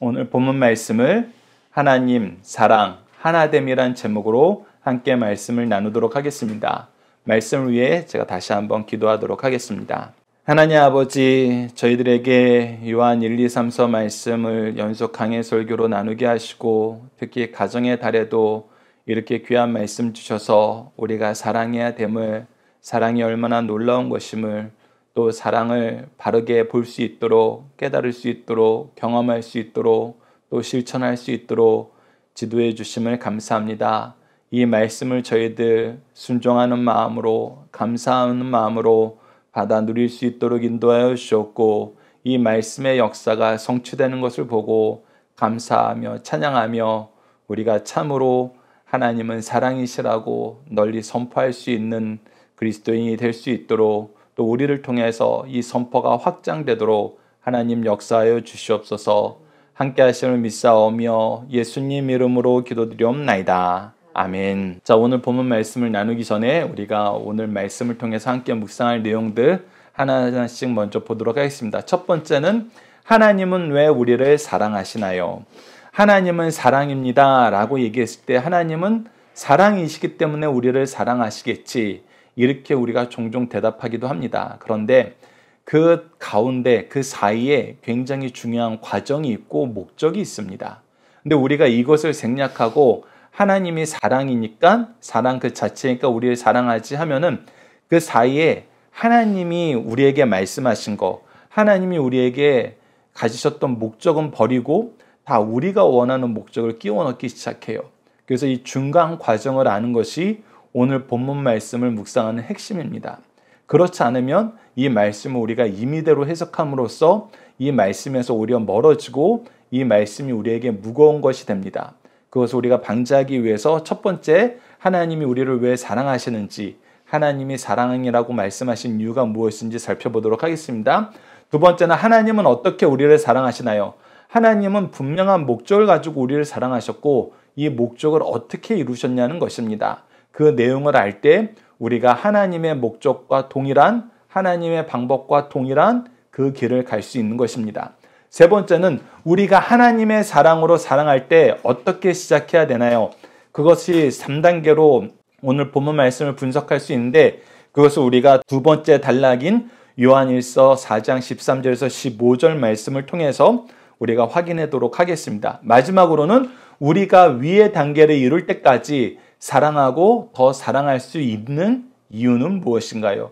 오늘 본문 말씀을 하나님, 사랑, 하나됨이란 제목으로 함께 말씀을 나누도록 하겠습니다. 말씀을 위해 제가 다시 한번 기도하도록 하겠습니다. 하나님 아버지, 저희들에게 요한 1, 2, 3서 말씀을 연속 강해 설교로 나누게 하시고, 특히 가정의 달에도 이렇게 귀한 말씀 주셔서 우리가 사랑해야 됨을, 사랑이 얼마나 놀라운 것임을 또 사랑을 바르게 볼 수 있도록 깨달을 수 있도록 경험할 수 있도록 또 실천할 수 있도록 지도해 주심을 감사합니다. 이 말씀을 저희들 순종하는 마음으로 감사하는 마음으로 받아 누릴 수 있도록 인도하여 주셨고 이 말씀의 역사가 성취되는 것을 보고 감사하며 찬양하며 우리가 참으로 하나님은 사랑이시라고 널리 선포할 수 있는 그리스도인이 될 수 있도록 또 우리를 통해서 이 선포가 확장되도록 하나님 역사하여 주시옵소서 함께 하심을 믿사오며 예수님 이름으로 기도드리옵나이다. 아멘. 자, 오늘 본문 말씀을 나누기 전에 우리가 오늘 말씀을 통해서 함께 묵상할 내용들 하나씩 먼저 보도록 하겠습니다. 첫 번째는 하나님은 왜 우리를 사랑하시나요? 하나님은 사랑입니다. 라고 얘기했을 때 하나님은 사랑이시기 때문에 우리를 사랑하시겠지. 이렇게 우리가 종종 대답하기도 합니다. 그런데 그 가운데 그 사이에 굉장히 중요한 과정이 있고 목적이 있습니다. 근데 우리가 이것을 생략하고 하나님이 사랑이니까 사랑 그 자체니까 우리를 사랑하지 하면은 그 사이에 하나님이 우리에게 말씀하신 거, 하나님이 우리에게 가지셨던 목적은 버리고 다 우리가 원하는 목적을 끼워 넣기 시작해요. 그래서 이 중간 과정을 아는 것이 오늘 본문 말씀을 묵상하는 핵심입니다. 그렇지 않으면 이 말씀을 우리가 임의대로 해석함으로써 이 말씀에서 오히려 멀어지고 이 말씀이 우리에게 무거운 것이 됩니다. 그것을 우리가 방지하기 위해서 첫 번째 하나님이 우리를 왜 사랑하시는지 하나님이 사랑이라고 말씀하신 이유가 무엇인지 살펴보도록 하겠습니다. 두 번째는 하나님은 어떻게 우리를 사랑하시나요? 하나님은 분명한 목적을 가지고 우리를 사랑하셨고 이 목적을 어떻게 이루셨냐는 것입니다. 그 내용을 알 때 우리가 하나님의 목적과 동일한 하나님의 방법과 동일한 그 길을 갈 수 있는 것입니다. 세 번째는 우리가 하나님의 사랑으로 사랑할 때 어떻게 시작해야 되나요? 그것이 3단계로 오늘 본문 말씀을 분석할 수 있는데 그것을 우리가 두 번째 단락인 요한일서 4장 13절에서 15절 말씀을 통해서 우리가 확인하도록 하겠습니다. 마지막으로는 우리가 위의 단계를 이룰 때까지 사랑하고 더 사랑할 수 있는 이유는 무엇인가요?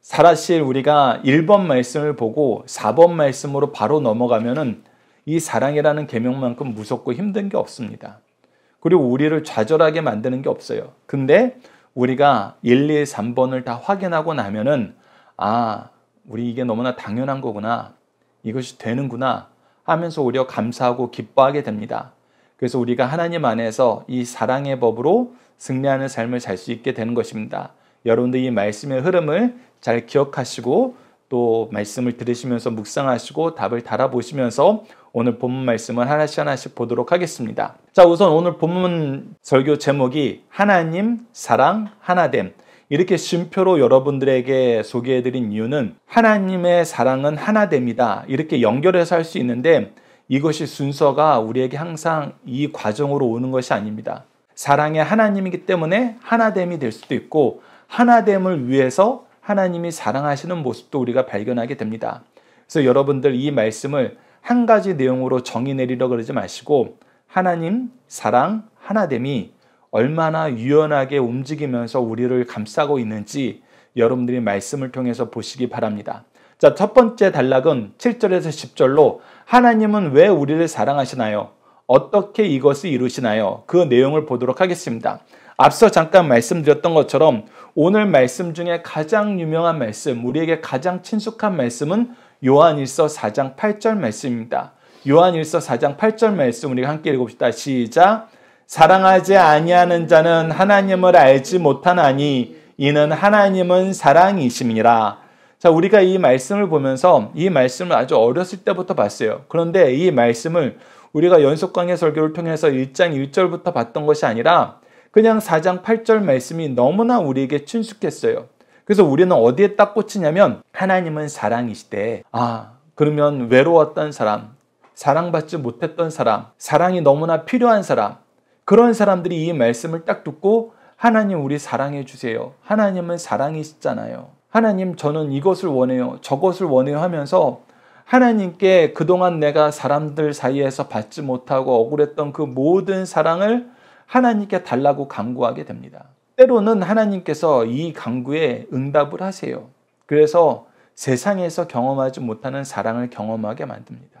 사실 우리가 1번 말씀을 보고 4번 말씀으로 바로 넘어가면은 이 사랑이라는 계명만큼 무섭고 힘든 게 없습니다. 그리고 우리를 좌절하게 만드는 게 없어요. 근데 우리가 1, 2, 3번을 다 확인하고 나면은 아, 우리 이게 너무나 당연한 거구나. 이것이 되는구나 하면서 오히려 감사하고 기뻐하게 됩니다. 그래서 우리가 하나님 안에서 이 사랑의 법으로 승리하는 삶을 살 수 있게 되는 것입니다. 여러분들 이 말씀의 흐름을 잘 기억하시고 또 말씀을 들으시면서 묵상하시고 답을 달아보시면서 오늘 본문 말씀을 하나씩 하나씩 보도록 하겠습니다. 자, 우선 오늘 본문 설교 제목이 하나님, 사랑, 하나됨. 이렇게 쉼표로 여러분들에게 소개해드린 이유는 하나님의 사랑은 하나됨이다. 이렇게 연결해서 할 수 있는데 이것이 순서가 우리에게 항상 이 과정으로 오는 것이 아닙니다. 사랑의 하나님이기 때문에 하나됨이 될 수도 있고 하나됨을 위해서 하나님이 사랑하시는 모습도 우리가 발견하게 됩니다. 그래서 여러분들 이 말씀을 한 가지 내용으로 정의 내리려 그러지 마시고 하나님, 사랑, 하나됨이 얼마나 유연하게 움직이면서 우리를 감싸고 있는지 여러분들이 말씀을 통해서 보시기 바랍니다. 자, 첫 번째 단락은 7절에서 10절로 하나님은 왜 우리를 사랑하시나요? 어떻게 이것을 이루시나요? 그 내용을 보도록 하겠습니다. 앞서 잠깐 말씀드렸던 것처럼 오늘 말씀 중에 가장 유명한 말씀, 우리에게 가장 친숙한 말씀은 요한일서 4장 8절 말씀입니다. 요한일서 4장 8절 말씀 우리가 함께 읽읍시다. 시작. 사랑하지 아니하는 자는 하나님을 알지 못하나니 이는 하나님은 사랑이심이라. 자, 우리가 이 말씀을 보면서 이 말씀을 아주 어렸을 때부터 봤어요. 그런데 이 말씀을 우리가 연속 강의 설교를 통해서 1장 1절부터 봤던 것이 아니라 그냥 4장 8절 말씀이 너무나 우리에게 친숙했어요. 그래서 우리는 어디에 딱 꽂히냐면 하나님은 사랑이시대아 그러면 외로웠던 사람, 사랑받지 못했던 사람, 사랑이 너무나 필요한 사람 그런 사람들이 이 말씀을 딱 듣고 하나님 우리 사랑해 주세요. 하나님은 사랑이시잖아요. 하나님 저는 이것을 원해요. 저것을 원해요 하면서 하나님께 그동안 내가 사람들 사이에서 받지 못하고 억울했던 그 모든 사랑을 하나님께 달라고 강구하게 됩니다. 때로는 하나님께서 이강구에 응답을 하세요. 그래서 세상에서 경험하지 못하는 사랑을 경험하게 만듭니다.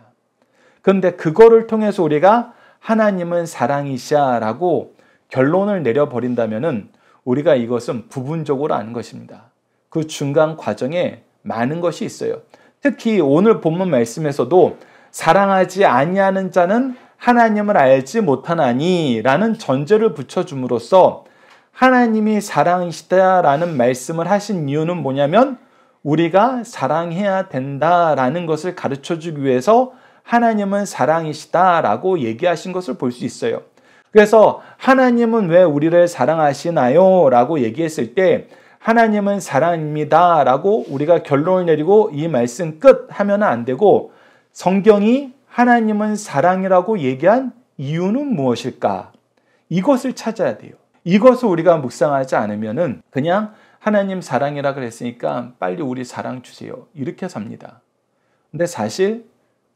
그런데 그거를 통해서 우리가 하나님은 사랑이시야라고 결론을 내려버린다면은 우리가 이것은 부분적으로 아는 것입니다. 그 중간 과정에 많은 것이 있어요. 특히 오늘 본문 말씀에서도 사랑하지 아니하는 자는 하나님을 알지 못하나니라는 전제를 붙여 줌으로써 하나님이 사랑이시다라는 말씀을 하신 이유는 뭐냐면 우리가 사랑해야 된다라는 것을 가르쳐 주기 위해서 하나님은 사랑이시다라고 얘기하신 것을 볼 수 있어요. 그래서 하나님은 왜 우리를 사랑하시나요? 라고 얘기했을 때 하나님은 사랑입니다. 라고 우리가 결론을 내리고 이 말씀 끝 하면 안 되고 성경이 하나님은 사랑이라고 얘기한 이유는 무엇일까? 이것을 찾아야 돼요. 이것을 우리가 묵상하지 않으면은 그냥 하나님 사랑이라 그랬으니까 빨리 우리 사랑 주세요. 이렇게 삽니다. 근데 사실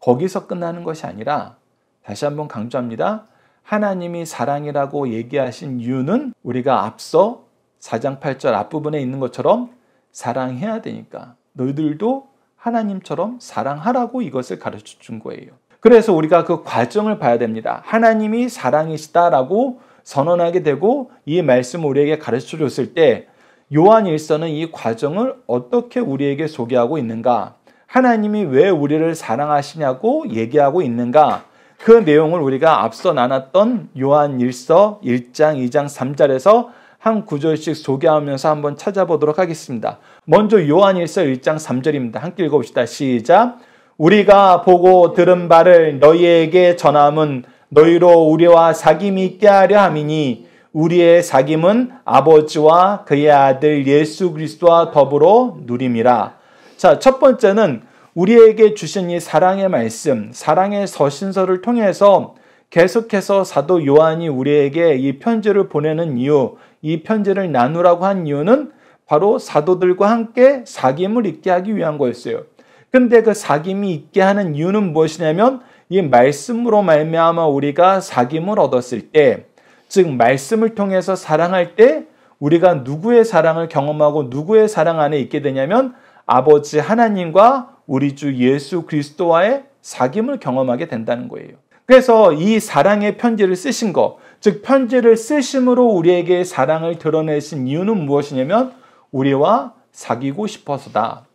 거기서 끝나는 것이 아니라 다시 한번 강조합니다. 하나님이 사랑이라고 얘기하신 이유는 우리가 앞서 4장 8절 앞부분에 있는 것처럼 사랑해야 되니까 너희들도 하나님처럼 사랑하라고 이것을 가르쳐 준 거예요. 그래서 우리가 그 과정을 봐야 됩니다. 하나님이 사랑이시다라고 선언하게 되고 이 말씀을 우리에게 가르쳐 줬을 때 요한 일서는 이 과정을 어떻게 우리에게 소개하고 있는가? 하나님이 왜 우리를 사랑하시냐고 얘기하고 있는가? 그 내용을 우리가 앞서 나눴던 요한 일서 1장, 2장, 3절에서 한 구절씩 소개하면서 한번 찾아보도록 하겠습니다. 먼저 요한일서 1장 3절입니다. 함께 읽어봅시다. 시작. 우리가 보고 들은 바를 너희에게 전함은 너희로 우리와 사귐 있게 하려 함이니 우리의 사귐은 아버지와 그의 아들 예수 그리스도와 더불어 누림이라. 자, 첫 번째는 우리에게 주신 이 사랑의 말씀, 사랑의 서신서를 통해서 계속해서 사도 요한이 우리에게 이 편지를 보내는 이유, 이 편지를 나누라고 한 이유는 바로 사도들과 함께 사귐을 있게 하기 위한 거였어요. 근데 그 사귐이 있게 하는 이유는 무엇이냐면 이 말씀으로 말미암아 우리가 사귐을 얻었을 때, 즉 말씀을 통해서 사랑할 때 우리가 누구의 사랑을 경험하고 누구의 사랑 안에 있게 되냐면 아버지 하나님과 우리 주 예수 그리스도와의 사귐을 경험하게 된다는 거예요. 그래서 이 사랑의 편지를 쓰신 거, 즉 편지를 쓰심으로 우리에게 사랑을 드러내신 이유는 무엇이냐면 우리와 사귀고 싶어서다.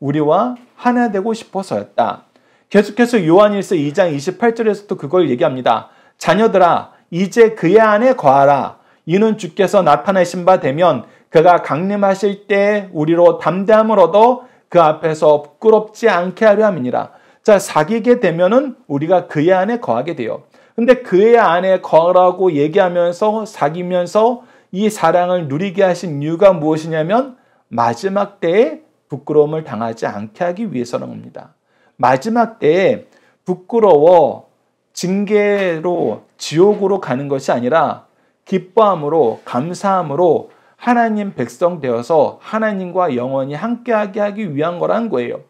우리와 하나 되고 싶어서였다. 계속해서 요한일서 2장 28절에서도 그걸 얘기합니다. 자녀들아 이제 그의 안에 거하라. 이는 주께서 나타내신 바 되면 그가 강림하실 때 우리로 담대함을 얻어 그 앞에서 부끄럽지 않게 하려 함이니라. 자, 사귀게 되면은 우리가 그의 안에 거하게 돼요. 근데 그의 안에 거라고 얘기하면서 사귀면서 이 사랑을 누리게 하신 이유가 무엇이냐면 마지막 때에 부끄러움을 당하지 않게 하기 위해서는 겁니다. 마지막 때에 부끄러워 징계로 지옥으로 가는 것이 아니라 기뻐함으로 감사함으로 하나님 백성 되어서 하나님과 영원히 함께하게 하기 위한 거란 거예요.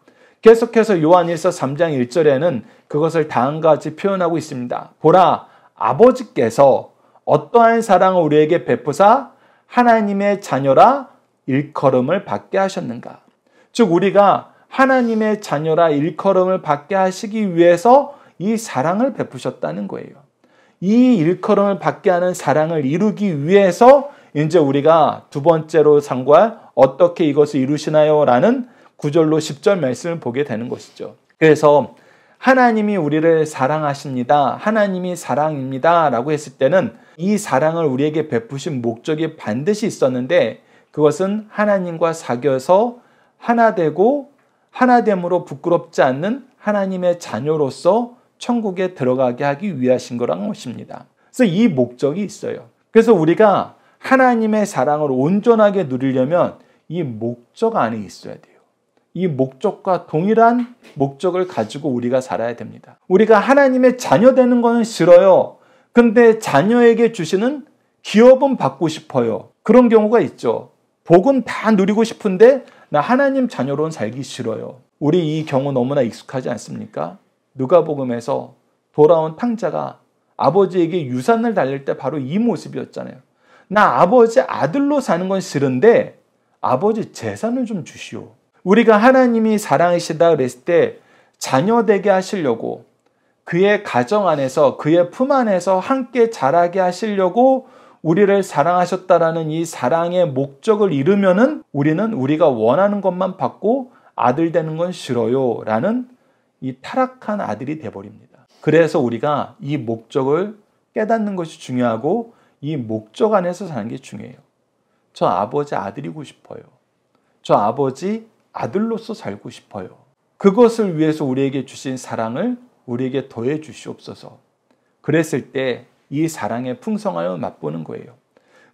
계속해서 요한일서 3장 1절에는 그것을 다음과 같이 표현하고 있습니다. 보라, 아버지께서 어떠한 사랑을 우리에게 베푸사 하나님의 자녀라 일컬음을 받게 하셨는가. 즉, 우리가 하나님의 자녀라 일컬음을 받게 하시기 위해서 이 사랑을 베푸셨다는 거예요. 이 일컬음을 받게 하는 사랑을 이루기 위해서 이제 우리가 두 번째로 상과 어떻게 이것을 이루시나요? 라는 9절로 10절 말씀을 보게 되는 것이죠. 그래서 하나님이 우리를 사랑하십니다. 하나님이 사랑입니다. 라고 했을 때는 이 사랑을 우리에게 베푸신 목적이 반드시 있었는데 그것은 하나님과 사귀어서 하나 되고 하나됨으로 부끄럽지 않는 하나님의 자녀로서 천국에 들어가게 하기 위하신 거란 것입니다. 그래서 이 목적이 있어요. 그래서 우리가 하나님의 사랑을 온전하게 누리려면 이 목적 안에 있어야 돼요. 이 목적과 동일한 목적을 가지고 우리가 살아야 됩니다. 우리가 하나님의 자녀 되는 거는 싫어요. 근데 자녀에게 주시는 기업은 받고 싶어요. 그런 경우가 있죠. 복은 다 누리고 싶은데 나 하나님 자녀로는 살기 싫어요. 우리 이 경우 너무나 익숙하지 않습니까? 누가복음에서 돌아온 탕자가 아버지에게 유산을 달릴 때 바로 이 모습이었잖아요. 나 아버지 아들로 사는 건 싫은데 아버지 재산을 좀 주시오. 우리가 하나님이 사랑이시다 그랬을 때 자녀 되게 하시려고 그의 가정 안에서 그의 품 안에서 함께 자라게 하시려고 우리를 사랑하셨다라는 이 사랑의 목적을 이루면은 우리는 우리가 원하는 것만 받고 아들 되는 건 싫어요. 라는 이 타락한 아들이 돼버립니다. 그래서 우리가 이 목적을 깨닫는 것이 중요하고 이 목적 안에서 사는 게 중요해요. 저 아버지 아들이고 싶어요. 저 아버지 아들로서 살고 싶어요. 그것을 위해서 우리에게 주신 사랑을 우리에게 더해 주시옵소서. 그랬을 때 이 사랑의 풍성함을 맛보는 거예요.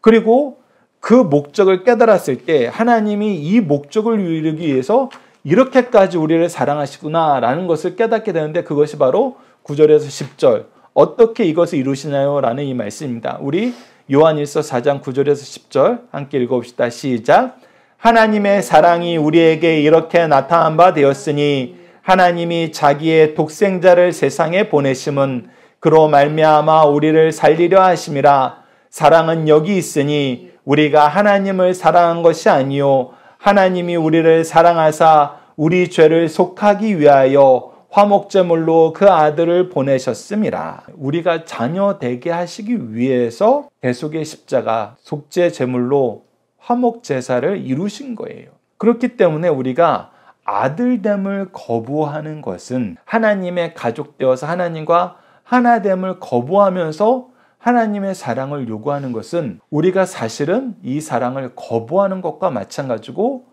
그리고 그 목적을 깨달았을 때 하나님이 이 목적을 이루기 위해서 이렇게까지 우리를 사랑하시구나라는 것을 깨닫게 되는데 그것이 바로 9절에서 10절 어떻게 이것을 이루시나요? 라는 이 말씀입니다. 우리 요한일서 4장 9절에서 10절 함께 읽어봅시다. 시작. 하나님의 사랑이 우리에게 이렇게 나타난 바 되었으니 하나님이 자기의 독생자를 세상에 보내심은 그로 말미암아 우리를 살리려 하심이라 사랑은 여기 있으니 우리가 하나님을 사랑한 것이 아니요 하나님이 우리를 사랑하사 우리 죄를 속하기 위하여 화목제물로 그 아들을 보내셨습니다. 우리가 자녀 되게 하시기 위해서 대속의 십자가 속죄 제물로 화목 제사를 이루신 거예요. 그렇기 때문에 우리가 아들됨을 거부하는 것은 하나님의 가족 되어서 하나님과 하나됨을 거부하면서 하나님의 사랑을 요구하는 것은 우리가 사실은 이 사랑을 거부하는 것과 마찬가지고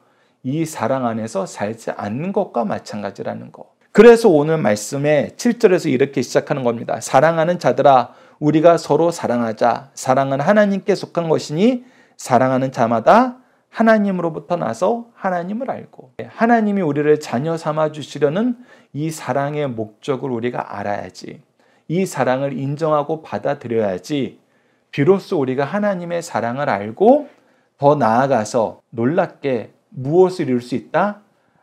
이 사랑 안에서 살지 않는 것과 마찬가지라는 것. 그래서 오늘 말씀에 7절에서 이렇게 시작하는 겁니다. 사랑하는 자들아, 우리가 서로 사랑하자. 사랑은 하나님께 속한 것이니 사랑하는 자마다 하나님으로부터 나서 하나님을 알고 하나님이 우리를 자녀 삼아 주시려는 이 사랑의 목적을 우리가 알아야지 이 사랑을 인정하고 받아들여야지 비로소 우리가 하나님의 사랑을 알고 더 나아가서 놀랍게 무엇을 이룰 수 있다?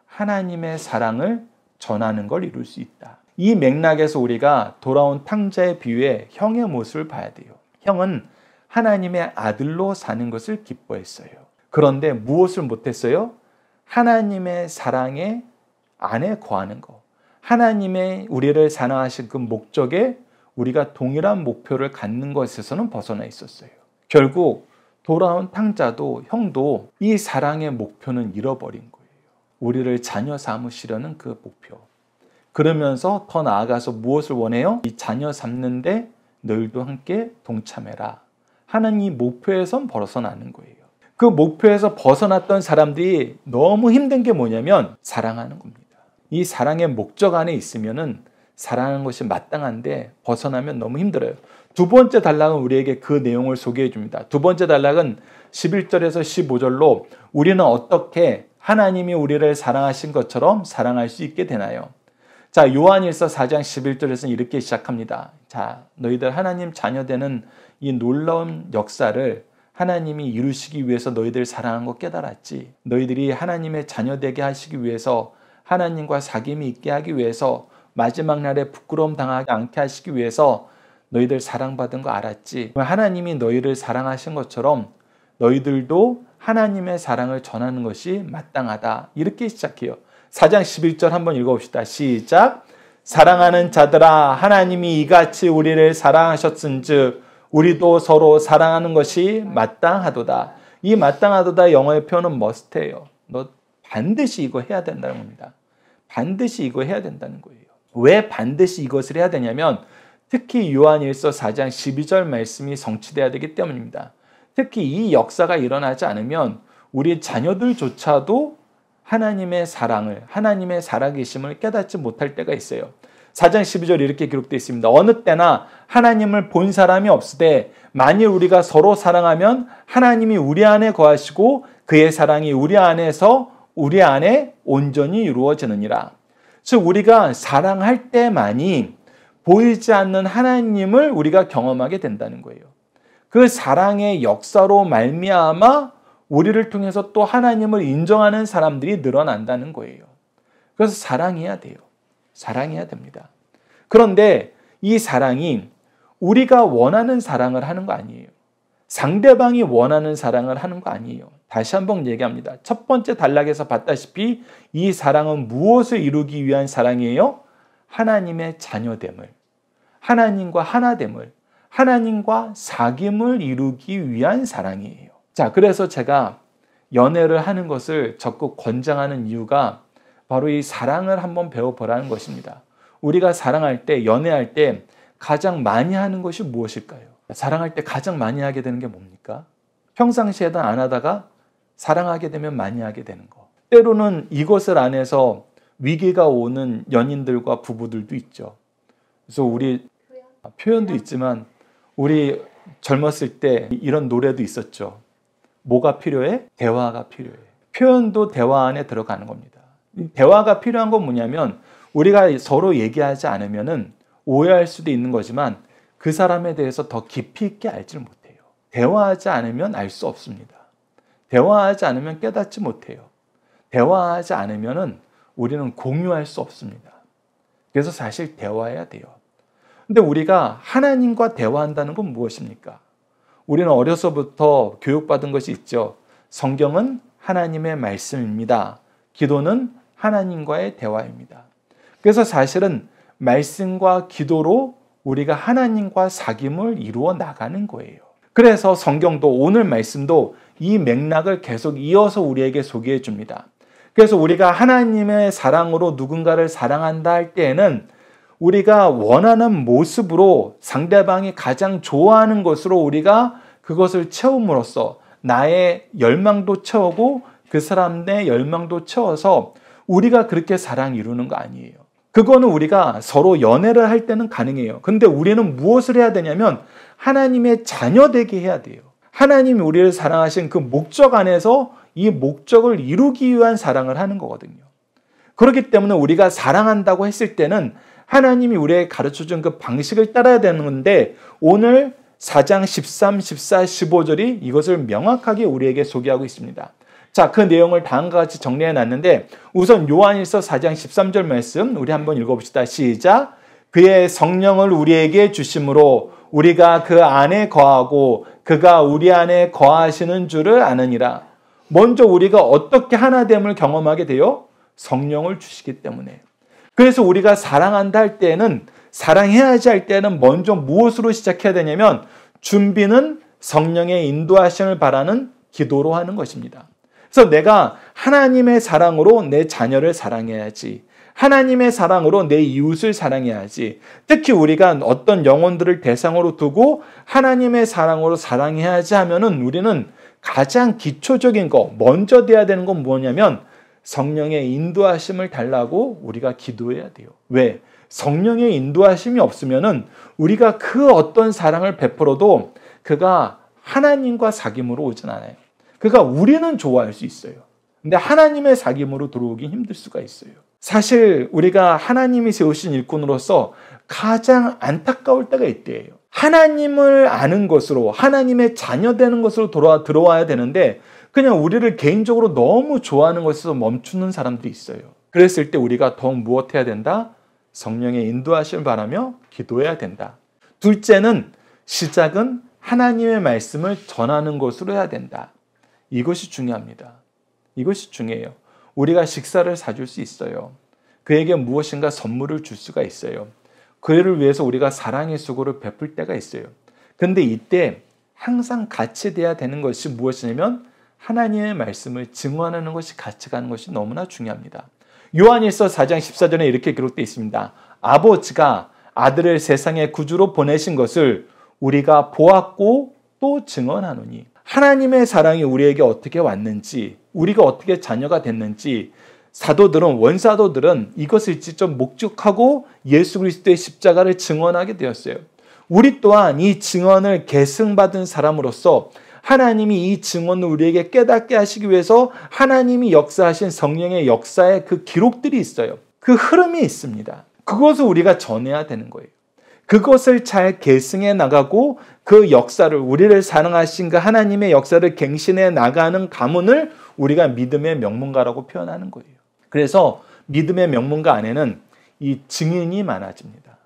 하나님의 사랑을 전하는 걸 이룰 수 있다. 이 맥락에서 우리가 돌아온 탕자의 비유에 형의 모습을 봐야 돼요. 형은 하나님의 아들로 사는 것을 기뻐했어요. 그런데 무엇을 못했어요? 하나님의 사랑에 안에 거하는 것. 하나님의 우리를 사랑하신 그 목적에 우리가 동일한 목표를 갖는 것에서는 벗어나 있었어요. 결국 돌아온 탕자도 형도 이 사랑의 목표는 잃어버린 거예요. 우리를 자녀 삼으시려는 그 목표. 그러면서 더 나아가서 무엇을 원해요? 이 자녀 삼는데 너희도 함께 동참해라. 하는 이 목표에선 벗어나는 거예요. 그 목표에서 벗어났던 사람들이 너무 힘든 게 뭐냐면 사랑하는 겁니다. 이 사랑의 목적 안에 있으면은 사랑하는 것이 마땅한데 벗어나면 너무 힘들어요. 두 번째 단락은 우리에게 그 내용을 소개해 줍니다. 두 번째 단락은 11절에서 15절로 우리는 어떻게 하나님이 우리를 사랑하신 것처럼 사랑할 수 있게 되나요? 자, 요한일서 4장 11절에서는 이렇게 시작합니다. 자, 너희들 하나님 자녀되는 이 놀라운 역사를 하나님이 이루시기 위해서 너희들 사랑한 거 깨달았지. 너희들이 하나님의 자녀되게 하시기 위해서 하나님과 사귐이 있게 하기 위해서 마지막 날에 부끄러움 당하지 않게 하시기 위해서 너희들 사랑받은 거 알았지. 하나님이 너희를 사랑하신 것처럼 너희들도 하나님의 사랑을 전하는 것이 마땅하다. 이렇게 시작해요. 4장 11절 한번 읽어봅시다. 시작. 사랑하는 자들아 하나님이 이같이 우리를 사랑하셨은즉 우리도 서로 사랑하는 것이 마땅하도다. 이 마땅하도다 영어의 표현은 must예요. 너 반드시 이거 해야 된다는 겁니다. 반드시 이거 해야 된다는 거예요. 왜 반드시 이것을 해야 되냐면 특히 요한일서 4장 12절 말씀이 성취돼야 되기 때문입니다. 특히 이 역사가 일어나지 않으면 우리 자녀들조차도 하나님의 사랑을 하나님의 살아계심을 깨닫지 못할 때가 있어요. 4장 12절 이렇게 기록되어 있습니다. 어느 때나 하나님을 본 사람이 없으되 만일 우리가 서로 사랑하면 하나님이 우리 안에 거하시고 그의 사랑이 우리 안에서 우리 안에 온전히 이루어지느니라. 즉 우리가 사랑할 때만이 보이지 않는 하나님을 우리가 경험하게 된다는 거예요. 그 사랑의 역사로 말미암아 우리를 통해서 또 하나님을 인정하는 사람들이 늘어난다는 거예요. 그래서 사랑해야 돼요. 사랑해야 됩니다. 그런데 이 사랑이 우리가 원하는 사랑을 하는 거 아니에요. 상대방이 원하는 사랑을 하는 거 아니에요. 다시 한번 얘기합니다. 첫 번째 단락에서 봤다시피 이 사랑은 무엇을 이루기 위한 사랑이에요? 하나님의 자녀됨을, 하나님과 하나됨을, 하나님과 사귐을 이루기 위한 사랑이에요. 자, 그래서 제가 연애를 하는 것을 적극 권장하는 이유가 바로 이 사랑을 한번 배워보라는 것입니다. 우리가 사랑할 때, 연애할 때 가장 많이 하는 것이 무엇일까요? 사랑할 때 가장 많이 하게 되는 게 뭡니까? 평상시에는 안 하다가 사랑하게 되면 많이 하게 되는 거. 때로는 이것을 안에서 위기가 오는 연인들과 부부들도 있죠. 그래서 우리 표현도 있지만 우리 젊었을 때 이런 노래도 있었죠. 뭐가 필요해? 대화가 필요해. 표현도 대화 안에 들어가는 겁니다. 대화가 필요한 건 뭐냐면 우리가 서로 얘기하지 않으면 오해할 수도 있는 거지만 그 사람에 대해서 더 깊이 있게 알지를 못해요. 대화하지 않으면 알 수 없습니다. 대화하지 않으면 깨닫지 못해요. 대화하지 않으면 우리는 공유할 수 없습니다. 그래서 사실 대화해야 돼요. 근데 우리가 하나님과 대화한다는 건 무엇입니까? 우리는 어려서부터 교육받은 것이 있죠. 성경은 하나님의 말씀입니다. 기도는 하나님과의 대화입니다. 그래서 사실은 말씀과 기도로 우리가 하나님과 사귐을 이루어 나가는 거예요. 그래서 성경도 오늘 말씀도 이 맥락을 계속 이어서 우리에게 소개해 줍니다. 그래서 우리가 하나님의 사랑으로 누군가를 사랑한다 할 때에는 우리가 원하는 모습으로 상대방이 가장 좋아하는 것으로 우리가 그것을 채움으로써 나의 열망도 채우고 그 사람의 열망도 채워서 우리가 그렇게 사랑 이루는 거 아니에요. 그거는 우리가 서로 연애를 할 때는 가능해요. 근데 우리는 무엇을 해야 되냐면 하나님의 자녀 되게 해야 돼요. 하나님이 우리를 사랑하신 그 목적 안에서 이 목적을 이루기 위한 사랑을 하는 거거든요. 그렇기 때문에 우리가 사랑한다고 했을 때는 하나님이 우리에게 가르쳐준 그 방식을 따라야 되는 건데 오늘 4장 13, 14, 15절이 이것을 명확하게 우리에게 소개하고 있습니다. 자, 그 내용을 다음과 같이 정리해 놨는데 우선 요한일서 4장 13절 말씀 우리 한번 읽어봅시다. 시작. 그의 성령을 우리에게 주심으로 우리가 그 안에 거하고 그가 우리 안에 거하시는 줄을 아느니라. 먼저 우리가 어떻게 하나됨을 경험하게 되어 성령을 주시기 때문에. 그래서 우리가 사랑한다 할 때는 사랑해야지 할 때는 먼저 무엇으로 시작해야 되냐면 준비는 성령의 인도하심을 바라는 기도로 하는 것입니다. 그래서 내가 하나님의 사랑으로 내 자녀를 사랑해야지. 하나님의 사랑으로 내 이웃을 사랑해야지. 특히 우리가 어떤 영혼들을 대상으로 두고 하나님의 사랑으로 사랑해야지 하면은 우리는 가장 기초적인 거, 먼저 돼야 되는 건 뭐냐면 성령의 인도하심을 달라고 우리가 기도해야 돼요. 왜? 성령의 인도하심이 없으면은 우리가 그 어떤 사랑을 베풀어도 그가 하나님과 사귐으로 오진 않아요. 그가 우리는 좋아할 수 있어요. 근데 하나님의 사귐으로 들어오기 힘들 수가 있어요. 사실 우리가 하나님이 세우신 일꾼으로서 가장 안타까울 때가 있대요 하나님을 아는 것으로 하나님의 자녀 되는 것으로 돌아 들어와야 되는데 그냥 우리를 개인적으로 너무 좋아하는 것에서 멈추는 사람들이 있어요. 그랬을 때 우리가 더욱 무엇해야 된다? 성령의 인도하심을 바라며 기도해야 된다. 둘째는 시작은 하나님의 말씀을 전하는 것으로 해야 된다. 이것이 중요합니다. 이것이 중요해요. 우리가 식사를 사줄 수 있어요. 그에게 무엇인가 선물을 줄 수가 있어요. 그를 위해서 우리가 사랑의 수고를 베풀 때가 있어요. 근데 이때 항상 같이 돼야 되는 것이 무엇이냐면 하나님의 말씀을 증언하는 것이 같이 가는 것이 너무나 중요합니다. 요한일서 4장 14절에 이렇게 기록되어 있습니다. 아버지가 아들을 세상의 구주로 보내신 것을 우리가 보았고 또 증언하노니 하나님의 사랑이 우리에게 어떻게 왔는지 우리가 어떻게 자녀가 됐는지 사도들은 원사도들은 이것을 직접 목적하고 예수 그리스도의 십자가를 증언하게 되었어요. 우리 또한 이 증언을 계승받은 사람으로서 하나님이 이 증언을 우리에게 깨닫게 하시기 위해서 하나님이 역사하신 성령의 역사의 그 기록들이 있어요. 그 흐름이 있습니다. 그것을 우리가 전해야 되는 거예요. 그것을 잘 계승해 나가고 그 역사를 우리를 사랑하신 그 하나님의 역사를 갱신해 나가는 가문을 우리가 믿음의 명문가라고 표현하는 거예요. 그래서 믿음의 명문가 안에는 이 증인이 많아집니다.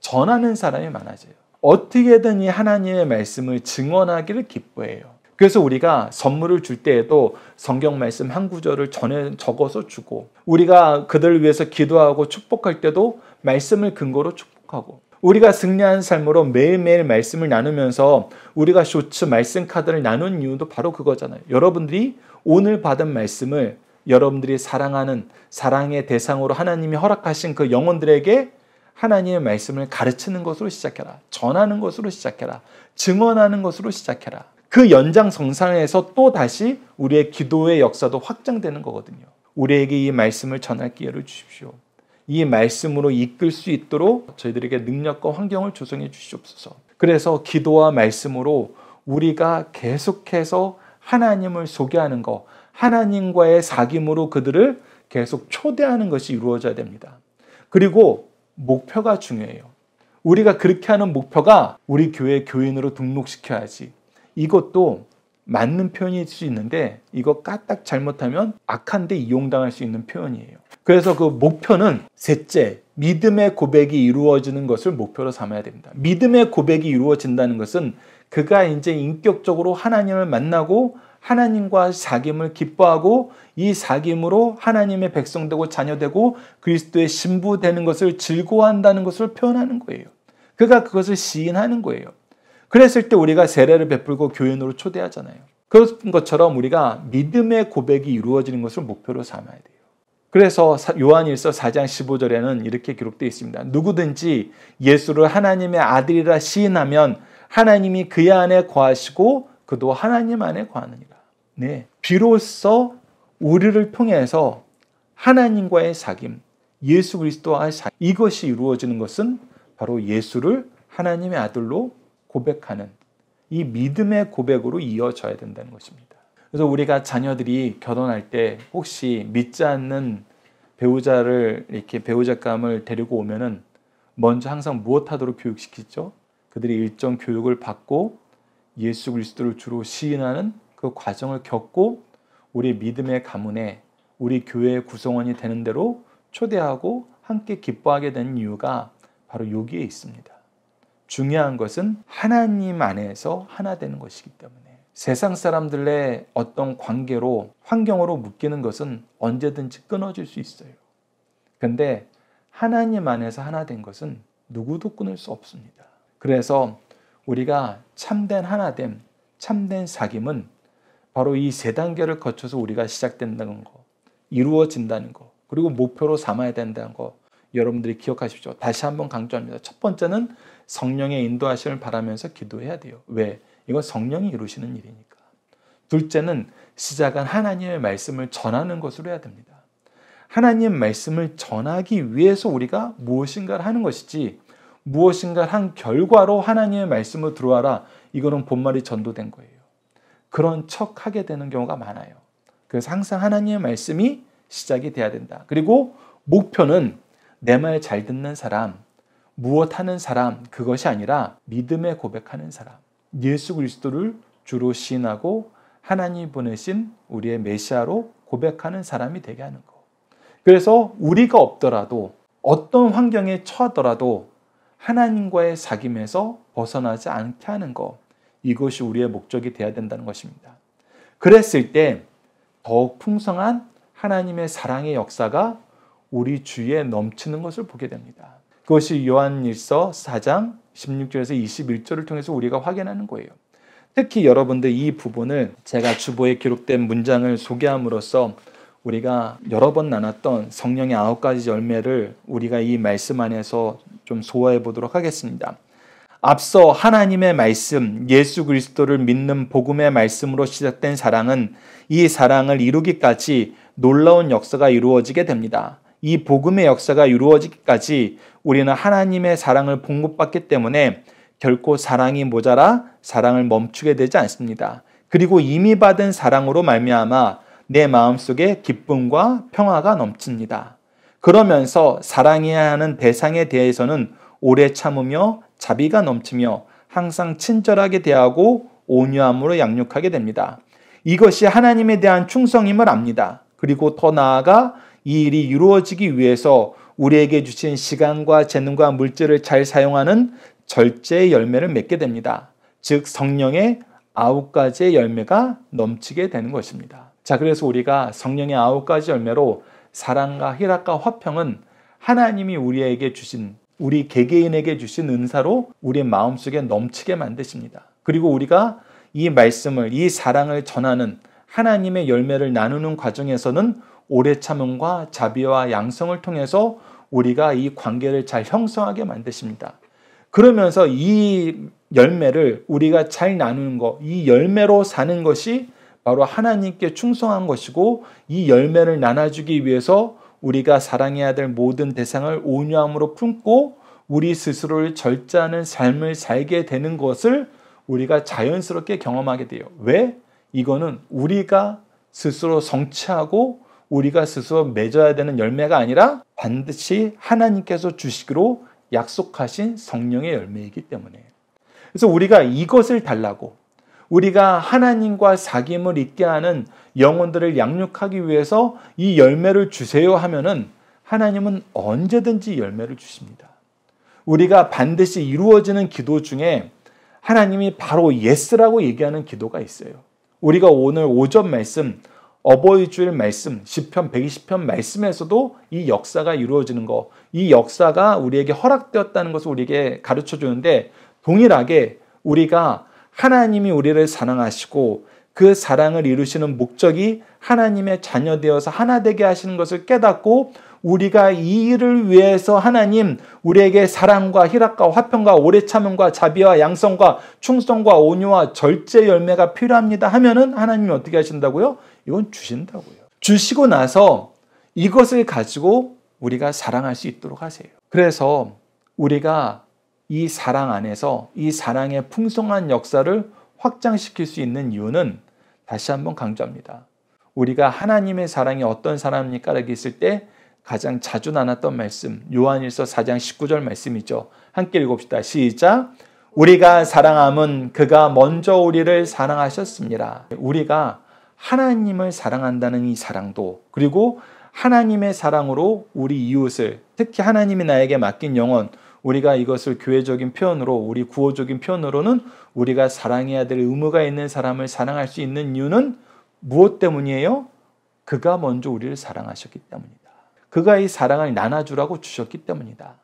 전하는 사람이 많아져요. 어떻게든 이 하나님의 말씀을 증언하기를 기뻐해요. 그래서 우리가 선물을 줄 때에도 성경 말씀 한 구절을 전에 적어서 주고 우리가 그들을 위해서 기도하고 축복할 때도 말씀을 근거로 축복하고 우리가 승리한 삶으로 매일매일 말씀을 나누면서 우리가 쇼츠 말씀 카드를 나눈 이유도 바로 그거잖아요. 여러분들이 오늘 받은 말씀을 여러분들이 사랑하는 사랑의 대상으로 하나님이 허락하신 그 영혼들에게 하나님의 말씀을 가르치는 것으로 시작해라. 전하는 것으로 시작해라. 증언하는 것으로 시작해라. 그 연장 성상에서 또 다시 우리의 기도의 역사도 확장되는 거거든요. 우리에게 이 말씀을 전할 기회를 주십시오. 이 말씀으로 이끌 수 있도록 저희들에게 능력과 환경을 조성해 주시옵소서. 그래서 기도와 말씀으로 우리가 계속해서 하나님을 소개하는 것, 하나님과의 사귐으로 그들을 계속 초대하는 것이 이루어져야 됩니다. 그리고 목표가 중요해요. 우리가 그렇게 하는 목표가 우리 교회 교인으로 등록시켜야지. 이것도 맞는 표현일 수 있는데 이거 까딱 잘못하면 악한데 이용당할 수 있는 표현이에요. 그래서 그 목표는 셋째, 믿음의 고백이 이루어지는 것을 목표로 삼아야 됩니다. 믿음의 고백이 이루어진다는 것은 그가 이제 인격적으로 하나님을 만나고 하나님과 사귐을 기뻐하고 이 사귐으로 하나님의 백성되고 자녀되고 그리스도의 신부 되는 것을 즐거워한다는 것을 표현하는 거예요. 그가 그것을 시인하는 거예요. 그랬을 때 우리가 세례를 베풀고 교인으로 초대하잖아요. 그런 것처럼 우리가 믿음의 고백이 이루어지는 것을 목표로 삼아야 돼요. 그래서 요한일서 4장 15절에는 이렇게 기록되어 있습니다. 누구든지 예수를 하나님의 아들이라 시인하면 하나님이 그 안에 거하시고 그도 하나님 안에 거하느니라. 네, 비로소 우리를 통해서 하나님과의 사귐, 예수 그리스도와의 사 이것이 이루어지는 것은 바로 예수를 하나님의 아들로 고백하는 이 믿음의 고백으로 이어져야 된다는 것입니다. 그래서 우리가 자녀들이 결혼할 때 혹시 믿지 않는 배우자를 이렇게 배우자감을 데리고 오면은 먼저 항상 무엇하도록 교육시키죠? 그들이 일정 교육을 받고 예수 그리스도를 주로 시인하는 그 과정을 겪고 우리 믿음의 가문에 우리 교회의 구성원이 되는 대로 초대하고 함께 기뻐하게 된 이유가 바로 여기에 있습니다. 중요한 것은 하나님 안에서 하나 되는 것이기 때문에 세상 사람들의 어떤 관계로 환경으로 묶이는 것은 언제든지 끊어질 수 있어요. 근데 하나님 안에서 하나 된 것은 누구도 끊을 수 없습니다. 그래서 우리가 참된 하나됨, 참된 사귐은 바로 이 세 단계를 거쳐서 우리가 시작된다는 거, 이루어진다는 거, 그리고 목표로 삼아야 된다는 거, 여러분들이 기억하십시오. 다시 한번 강조합니다. 첫 번째는 성령의 인도하심을 바라면서 기도해야 돼요. 왜? 이건 성령이 이루시는 일이니까. 둘째는 시작한 하나님의 말씀을 전하는 것으로 해야 됩니다. 하나님 말씀을 전하기 위해서 우리가 무엇인가를 하는 것이지 무엇인가를 한 결과로 하나님의 말씀을 들어와라. 이거는 본말이 전도된 거예요. 그런 척 하게 되는 경우가 많아요. 그래서 항상 하나님의 말씀이 시작이 돼야 된다. 그리고 목표는 내 말 잘 듣는 사람, 무엇 하는 사람, 그것이 아니라 믿음에 고백하는 사람. 예수 그리스도를 주로 시인하고 하나님 보내신 우리의 메시아로 고백하는 사람이 되게 하는 거. 그래서 우리가 없더라도 어떤 환경에 처하더라도 하나님과의 사귐에서 벗어나지 않게 하는 것. 이것이 우리의 목적이 되어야 된다는 것입니다. 그랬을 때 더욱 풍성한 하나님의 사랑의 역사가 우리 주위에 넘치는 것을 보게 됩니다. 그것이 요한일서 4장 16절에서 21절을 통해서 우리가 확인하는 거예요. 특히 여러분들 이 부분을 제가 주보에 기록된 문장을 소개함으로써 우리가 여러 번 나눴던 성령의 아홉 가지 열매를 우리가 이 말씀 안에서 좀 소화해 보도록 하겠습니다. 앞서 하나님의 말씀, 예수 그리스도를 믿는 복음의 말씀으로 시작된 사랑은 이 사랑을 이루기까지 놀라운 역사가 이루어지게 됩니다. 이 복음의 역사가 이루어지기까지 우리는 하나님의 사랑을 봉급받기 때문에 결코 사랑이 모자라 사랑을 멈추게 되지 않습니다. 그리고 이미 받은 사랑으로 말미암아 내 마음속에 기쁨과 평화가 넘칩니다. 그러면서 사랑해야 하는 대상에 대해서는 오래 참으며 자비가 넘치며 항상 친절하게 대하고 온유함으로 양육하게 됩니다. 이것이 하나님에 대한 충성임을 압니다. 그리고 더 나아가 이 일이 이루어지기 위해서 우리에게 주신 시간과 재능과 물질을 잘 사용하는 절제의 열매를 맺게 됩니다. 즉 성령의 아홉 가지의 열매가 넘치게 되는 것입니다. 자, 그래서 우리가 성령의 아홉 가지 열매로 사랑과 희락과 화평은 하나님이 우리에게 주신 우리 개개인에게 주신 은사로 우리 마음속에 넘치게 만드십니다. 그리고 우리가 이 말씀을, 이 사랑을 전하는 하나님의 열매를 나누는 과정에서는 오래 참음과 자비와 양성을 통해서 우리가 이 관계를 잘 형성하게 만드십니다. 그러면서 이 열매를 우리가 잘 나누는 것, 이 열매로 사는 것이 바로 하나님께 충성한 것이고 이 열매를 나눠주기 위해서 우리가 사랑해야 될 모든 대상을 온유함으로 품고 우리 스스로를 절제하는 삶을 살게 되는 것을 우리가 자연스럽게 경험하게 돼요. 왜? 이거는 우리가 스스로 성취하고 우리가 스스로 맺어야 되는 열매가 아니라 반드시 하나님께서 주시기로 약속하신 성령의 열매이기 때문에. 그래서 우리가 이것을 달라고 우리가 하나님과 사귐을 있게 하는 영혼들을 양육하기 위해서 이 열매를 주세요 하면은 하나님은 언제든지 열매를 주십니다. 우리가 반드시 이루어지는 기도 중에 하나님이 바로 예스라고 얘기하는 기도가 있어요. 우리가 오늘 오전 말씀, 어버이 주일 말씀, 10편, 120편 말씀에서도 이 역사가 이루어지는 거, 이 역사가 우리에게 허락되었다는 것을 우리에게 가르쳐 주는데 동일하게 우리가 하나님이 우리를 사랑하시고 그 사랑을 이루시는 목적이 하나님의 자녀 되어서 하나 되게 하시는 것을 깨닫고 우리가 이 일을 위해서 하나님 우리에게 사랑과 희락과 화평과 오래 참음과 자비와 양성과 충성과 온유와 절제 열매가 필요합니다 하면은 하나님이 어떻게 하신다고요? 이건 주신다고요. 주시고 나서 이것을 가지고 우리가 사랑할 수 있도록 하세요. 그래서 우리가 이 사랑 안에서 이 사랑의 풍성한 역사를 확장시킬 수 있는 이유는 다시 한번 강조합니다. 우리가 하나님의 사랑이 어떤 사랑입니까? 라고 했을 때 가장 자주 나눴던 말씀, 요한일서 4장 19절 말씀이죠. 함께 읽읍시다. 시작. 우리가 사랑함은 그가 먼저 우리를 사랑하셨습니다. 우리가 하나님을 사랑한다는 이 사랑도 그리고 하나님의 사랑으로 우리 이웃을 특히 하나님이 나에게 맡긴 영혼 우리가 이것을 교회적인 표현으로 우리 구호적인 표현으로는 우리가 사랑해야 될 의무가 있는 사람을 사랑할 수 있는 이유는 무엇 때문이에요? 그가 먼저 우리를 사랑하셨기 때문이다. 그가 이 사랑을 나눠주라고 주셨기 때문이다.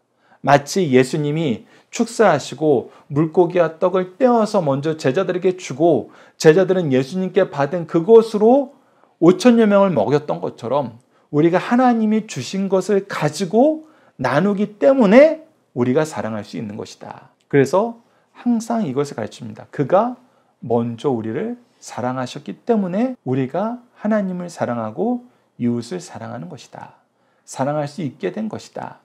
마치 예수님이 축사하시고 물고기와 떡을 떼어서 먼저 제자들에게 주고 제자들은 예수님께 받은 그것으로 5천여 명을 먹였던 것처럼 우리가 하나님이 주신 것을 가지고 나누기 때문에 우리가 사랑할 수 있는 것이다. 그래서 항상 이것을 가르칩니다. 그가 먼저 우리를 사랑하셨기 때문에 우리가 하나님을 사랑하고 이웃을 사랑하는 것이다. 사랑할 수 있게 된 것이다.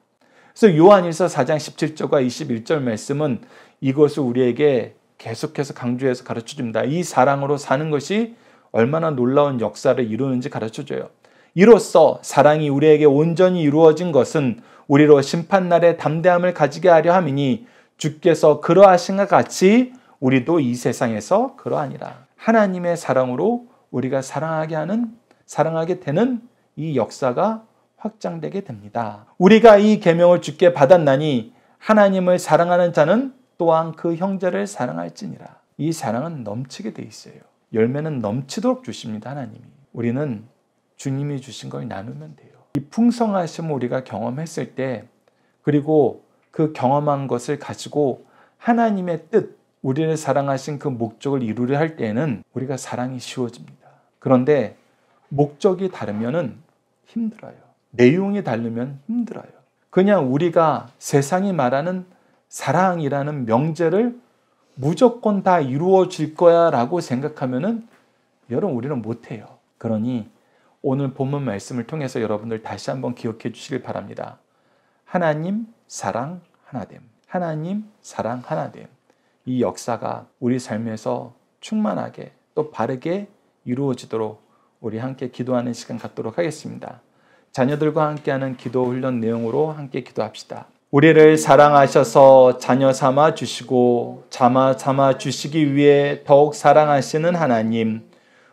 그래서 요한일서 4장 17절과 21절 말씀은 이것을 우리에게 계속해서 강조해서 가르쳐 줍니다. 이 사랑으로 사는 것이 얼마나 놀라운 역사를 이루는지 가르쳐 줘요. 이로써 사랑이 우리에게 온전히 이루어진 것은 우리로 심판날에 담대함을 가지게 하려 함이니 주께서 그러하신 것 같이 우리도 이 세상에서 그러하니라. 하나님의 사랑으로 우리가 사랑하게 하는 사랑하게 되는 이 역사가 확장되게 됩니다. 우리가 이 계명을 주께 받았나니 하나님을 사랑하는 자는 또한 그 형제를 사랑할지니라. 이 사랑은 넘치게 돼 있어요. 열매는 넘치도록 주십니다, 하나님이. 우리는 주님이 주신 걸 나누면 돼요. 이 풍성하심을 우리가 경험했을 때 그리고 그 경험한 것을 가지고 하나님의 뜻, 우리를 사랑하신 그 목적을 이루려 할 때에는 우리가 사랑이 쉬워집니다. 그런데 목적이 다르면은 힘들어요. 내용이 다르면 힘들어요. 그냥 우리가 세상이 말하는 사랑이라는 명제를 무조건 다 이루어질 거야 라고 생각하면은 여러분 우리는 못해요. 그러니 오늘 본문 말씀을 통해서 여러분들 다시 한번 기억해 주시길 바랍니다. 하나님 사랑 하나됨. 하나님 사랑 하나됨. 이 역사가 우리 삶에서 충만하게 또 바르게 이루어지도록 우리 함께 기도하는 시간 갖도록 하겠습니다. 자녀들과 함께하는 기도 훈련 내용으로 함께 기도합시다. 우리를 사랑하셔서 자녀 삼아 주시고 자마 삼아 주시기 위해 더욱 사랑하시는 하나님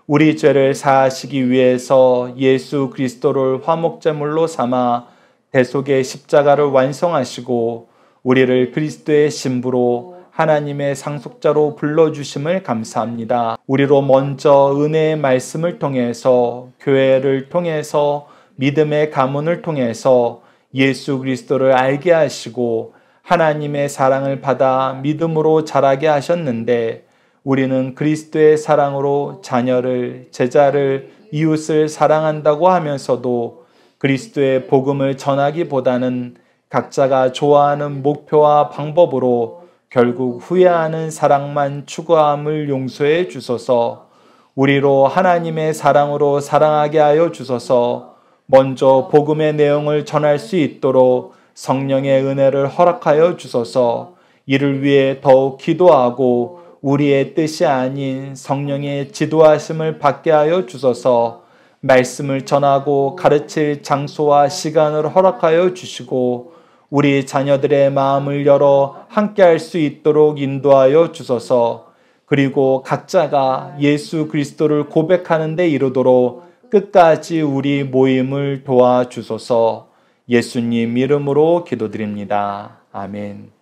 우리 죄를 사하시기 위해서 예수 그리스도를 화목제물로 삼아 대속의 십자가를 완성하시고 우리를 그리스도의 신부로 하나님의 상속자로 불러주심을 감사합니다. 우리로 먼저 은혜의 말씀을 통해서 교회를 통해서 믿음의 가문을 통해서 예수 그리스도를 알게 하시고 하나님의 사랑을 받아 믿음으로 자라게 하셨는데 우리는 그리스도의 사랑으로 자녀를, 제자를, 이웃을 사랑한다고 하면서도 그리스도의 복음을 전하기보다는 각자가 좋아하는 목표와 방법으로 결국 후회하는 사랑만 추구함을 용서해 주소서 우리로 하나님의 사랑으로 사랑하게 하여 주소서 먼저 복음의 내용을 전할 수 있도록 성령의 은혜를 허락하여 주소서 이를 위해 더욱 기도하고 우리의 뜻이 아닌 성령의 지도하심을 받게 하여 주소서 말씀을 전하고 가르칠 장소와 시간을 허락하여 주시고 우리 자녀들의 마음을 열어 함께 할 수 있도록 인도하여 주소서 그리고 각자가 예수 그리스도를 고백하는 데 이르도록 끝까지 우리 모임을 도와주소서 예수님 이름으로 기도드립니다. 아멘.